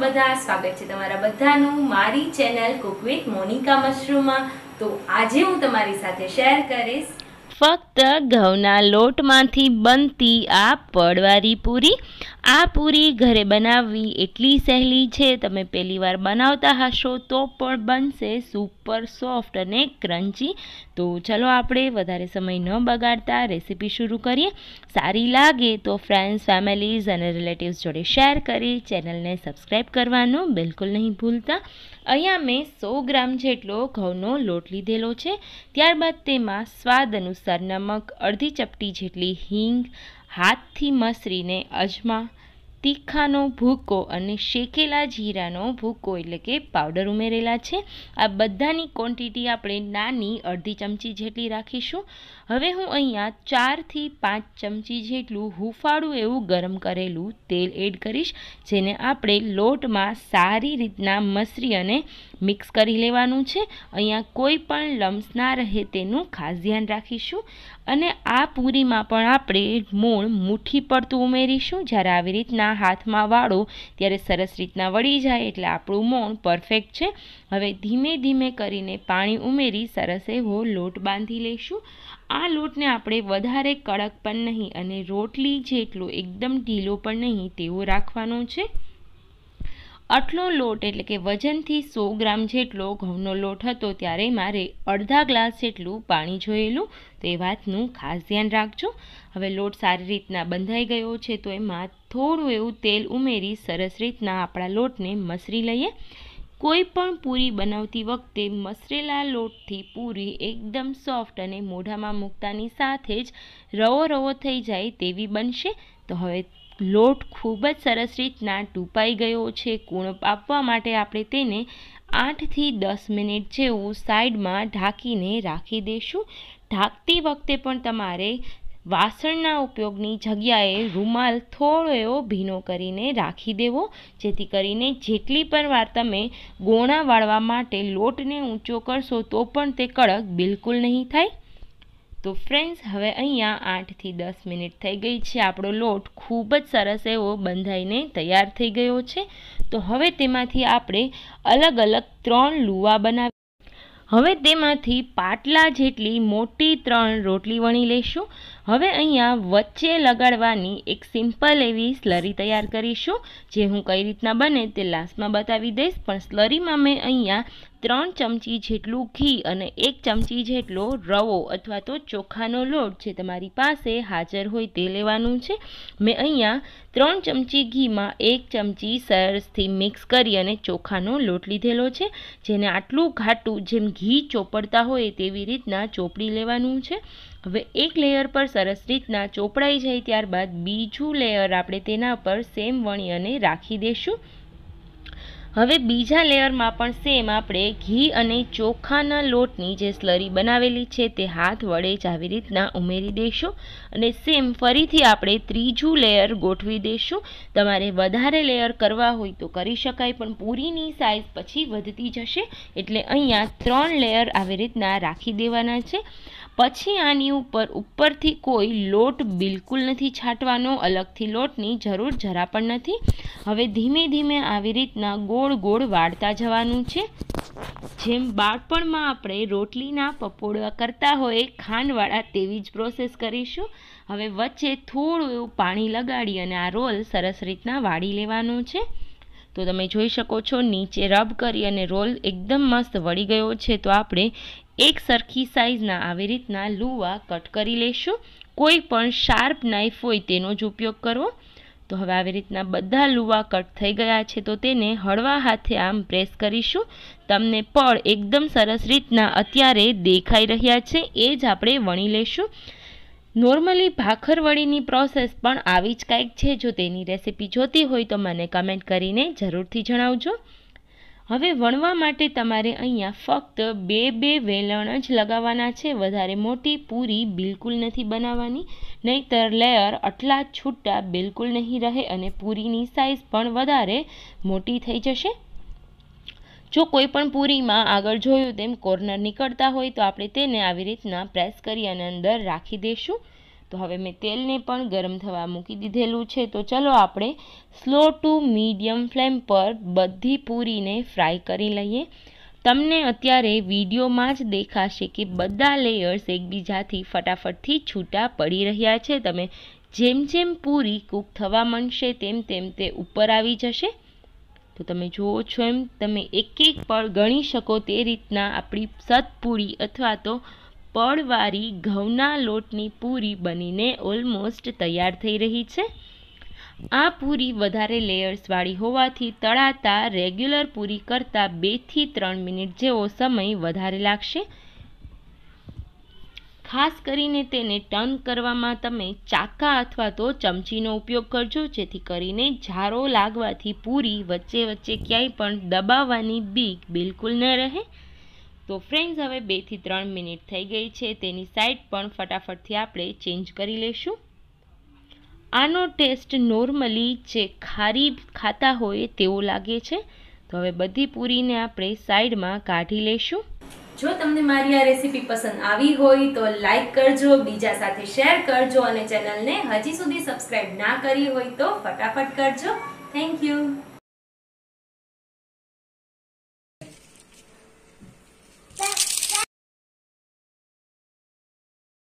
બધા સ્વાગત છે તમારા બધાનું મારી ચેનલ કુક વિથ મોનિકા મશરૂમમાં તો આજે હું તમારી સાથે શેર કરીશ ફક્ત ઘઉંના લોટમાંથી બનતી આ પડવારી પૂરી આ પૂરી ઘરે બનાવવી એટલી સહેલી છે તમે પહેલી વાર બનાવતા હશો તો પણ બનશે સુપર સોફ્ટ અને ક્રન્ચી તો ચલો આપણે વધારે સમય ન બગાડતા રેસીપી શરૂ કરીએ સારી લાગે તો ફ્રેન્ડ્સ ફેમિલીઝ અને રિલેટિવ્સ જોડે શેર કરી ચેનલને સબસ્ક્રાઈબ કરવાનું બિલકુલ નહીં ભૂલતા અહીંયા મેં સો ગ્રામ જેટલો ઘઉંનો લોટ લીધેલો છે ત્યારબાદ તેમાં સ્વાદ અનુસાર નમક નમક અડધી ચપટી જેટલી હિંગ હાથથી મસળીને અજમા તીખાનો ભૂકો અને શેકેલા જીરાનો ભૂકો એટલે કે પાવડર ઉમેરેલા છે આ બધાની ક્વોન્ટિટી આપણે નાની અડધી ચમચી જેટલી રાખીશું હવે હું અહીંયા ચારથી પાંચ ચમચી જેટલું હુંફાળું એવું ગરમ કરેલું તેલ એડ કરીશ જેને આપણે લોટમાં સારી રીતના મસરી અને મિક્સ કરી લેવાનું છે અહીંયા કોઈ પણ લમ્સ ના રહે તેનું ખાસ ધ્યાન રાખીશું અને આ પૂરીમાં પણ આપણે મૂળ મુઠ્ઠી પડતું ઉમેરીશું જ્યારે આવી રીતના રીતના હાથમાં વાળો ત્યારે સરસ રીતના વળી જાય એટલે આપણું મોણ પરફેક્ટ છે હવે ધીમે ધીમે કરીને પાણી ઉમેરી સરસ એવો લોટ બાંધી લઈશું આ લોટને આપણે વધારે કડક પણ નહીં અને રોટલી જેટલો એકદમ ઢીલો પણ નહીં તેવો રાખવાનો છે આટલો લોટ એટલે કે વજનથી સો ગ્રામ જેટલો ઘઉંનો લોટ હતો ત્યારે મારે અડધા ગ્લાસ જેટલું પાણી જોયેલું તો એ વાતનું ખાસ ધ્યાન રાખજો હવે લોટ સારી રીતના બંધાઈ ગયો છે તો એમાં થોડું એવું તેલ ઉમેરી સરસ રીતના આપણા લોટને મસરી લઈએ કોઈ પણ પૂરી બનાવતી વખતે મસરેલા લોટથી પૂરી એકદમ સોફ્ટ અને મોઢામાં મૂકતાની સાથે જ રવો રવો થઈ જાય તેવી બનશે તો હવે લોટ ખૂબ જ સરસ રીતના ટૂંપાઈ ગયો છે કૂણ આપવા માટે આપણે તેને આઠથી દસ મિનિટ જેવું સાઈડમાં ઢાંકીને રાખી દઈશું ઢાંકતી વખતે પણ તમારે વાસણના ઉપયોગની જગ્યાએ રૂમાલ થોડો એવો ભીનો કરીને રાખી દેવો જેથી કરીને જેટલી પણ વાર તમે ગોણા વાળવા માટે લોટને ઊંચો કરશો તો પણ તે કડક બિલકુલ નહીં થાય તો ફ્રેન્ડ્સ હવે અહીંયા આઠથી દસ મિનિટ થઈ ગઈ છે આપણો લોટ ખૂબ જ સરસ એવો બંધાઈને તૈયાર થઈ ગયો છે તો હવે તેમાંથી આપણે અલગ અલગ ત્રણ લુવા બનાવી હવે તેમાંથી પાટલા જેટલી મોટી ત્રણ રોટલી વણી લઈશું હવે અહીંયા વચ્ચે લગાડવાની એક સિમ્પલ એવી સ્લરી તૈયાર કરીશું જે હું કઈ રીતના બને તે લાસ્ટમાં બતાવી દઈશ પણ સ્લરીમાં મેં અહીંયા ત્રણ ચમચી જેટલું ઘી અને એક ચમચી જેટલો રવો અથવા તો ચોખાનો લોટ જે તમારી પાસે હાજર હોય તે લેવાનું છે મેં અહીંયા ત્રણ ચમચી ઘીમાં એક ચમચી સરસથી મિક્સ કરી અને ચોખાનો લોટ લીધેલો છે જેને આટલું ઘાટું જેમ ઘી ચોપડતા હોય તેવી રીતના ચોપડી લેવાનું છે હવે એક લેયર પર સરસ રીતના ચોપડાઈ જાય ત્યારબાદ બીજું લેયર આપણે તેના પર સેમ વણી અને રાખી દઈશું હવે બીજા લેયરમાં પણ સેમ આપણે ઘી અને ચોખાના લોટની જે સ્લરી બનાવેલી છે તે હાથ વડે જ આવી રીતના ઉમેરી દઈશું અને સેમ ફરીથી આપણે ત્રીજું લેયર ગોઠવી દઈશું તમારે વધારે લેયર કરવા હોય તો કરી શકાય પણ પૂરીની સાઇઝ પછી વધતી જશે એટલે અહીંયા ત્રણ લેયર આવી રીતના રાખી દેવાના છે પછી આની ઉપર ઉપરથી કોઈ લોટ બિલકુલ નથી છાંટવાનો અલગથી લોટની જરૂર જરા પણ નથી હવે ધીમે ધીમે આવી રીતના ગોળ ગોળ વાળતા જવાનું છે જેમ બાળપણમાં આપણે રોટલીના પપોડા કરતા હોય ખાંડવાળા તેવી જ પ્રોસેસ કરીશું હવે વચ્ચે થોડું એવું પાણી લગાડી અને આ રોલ સરસ રીતના વાળી લેવાનો છે તો તમે જોઈ શકો છો નીચે રબ કરી અને રોલ એકદમ મસ્ત વળી ગયો છે તો આપણે એક સરખી સાઇઝના આવી રીતના લુવા કટ કરી લઈશું કોઈ પણ શાર્પ નાઇફ હોય તેનો જ ઉપયોગ કરવો તો હવે આવી રીતના બધા લુવા કટ થઈ ગયા છે તો તેને હળવા હાથે આમ પ્રેસ કરીશું તમને પળ એકદમ સરસ રીતના અત્યારે દેખાઈ રહ્યા છે એ જ આપણે વણી લઈશું નોર્મલી ભાખરવડીની પ્રોસેસ પણ આવી જ કાંઈક છે જો તેની રેસીપી જોતી હોય તો મને કમેન્ટ કરીને જરૂરથી જણાવજો હવે વણવા માટે તમારે અહીંયા ફક્ત બે બે વેલણ જ લગાવવાના છે વધારે મોટી પૂરી બિલકુલ નથી બનાવવાની નહીંતર લેયર આટલા છૂટા બિલકુલ નહીં રહે અને પૂરીની સાઇઝ પણ વધારે મોટી થઈ જશે જો કોઈ પણ પૂરીમાં આગળ જોયું તેમ કોર્નર નીકળતા હોય તો આપણે તેને આવી રીતના પ્રેસ કરી અને અંદર રાખી દઈશું તો હવે મેં તેલને પણ ગરમ થવા મૂકી દીધેલું છે તો ચલો આપણે સ્લો ટુ મીડિયમ ફ્લેમ પર બધી પૂરીને ફ્રાય કરી લઈએ તમને અત્યારે વિડીયોમાં જ દેખાશે કે બધા લેયર્સ એકબીજાથી ફટાફટથી છૂટા પડી રહ્યા છે તમે જેમ જેમ પૂરી કૂક થવા માંડશે તેમ તેમ તે ઉપર આવી જશે તો તમે જુઓ છો એમ તમે એક એક પળ ગણી શકો તે રીતના આપણી સતપૂરી અથવા તો પળવાળી ઘઉંના લોટની પૂરી બનીને ઓલમોસ્ટ તૈયાર થઈ રહી છે આ પૂરી વધારે લેયર્સવાળી હોવાથી તળાતા રેગ્યુલર પૂરી કરતાં બેથી ત્રણ મિનિટ જેવો સમય વધારે લાગશે ખાસ કરીને તેને ટર્ન કરવામાં તમે ચાકા અથવા તો ચમચીનો ઉપયોગ કરજો જેથી કરીને ઝારો લાગવાથી પૂરી વચ્ચે વચ્ચે ક્યાંય પણ દબાવવાની બીક બિલકુલ ન રહે તો ફ્રેન્ડ્સ હવે બેથી ત્રણ મિનિટ થઈ ગઈ છે તેની સાઈડ પણ ફટાફટથી આપણે ચેન્જ કરી લઈશું આનો ટેસ્ટ નોર્મલી જે ખારી ખાતા હોય તેવો લાગે છે તો હવે બધી પૂરીને આપણે સાઈડમાં કાઢી લઈશું જો તમને મારી આ રેસીપી પસંદ આવી હોય તો લાઈક કરજો બીજા સાથે શેર કરજો અને ચેનલને હજી સુધી સબસ્ક્રાઈબ ના કરી હોય તો ફટાફટ કરજો થેન્ક યુ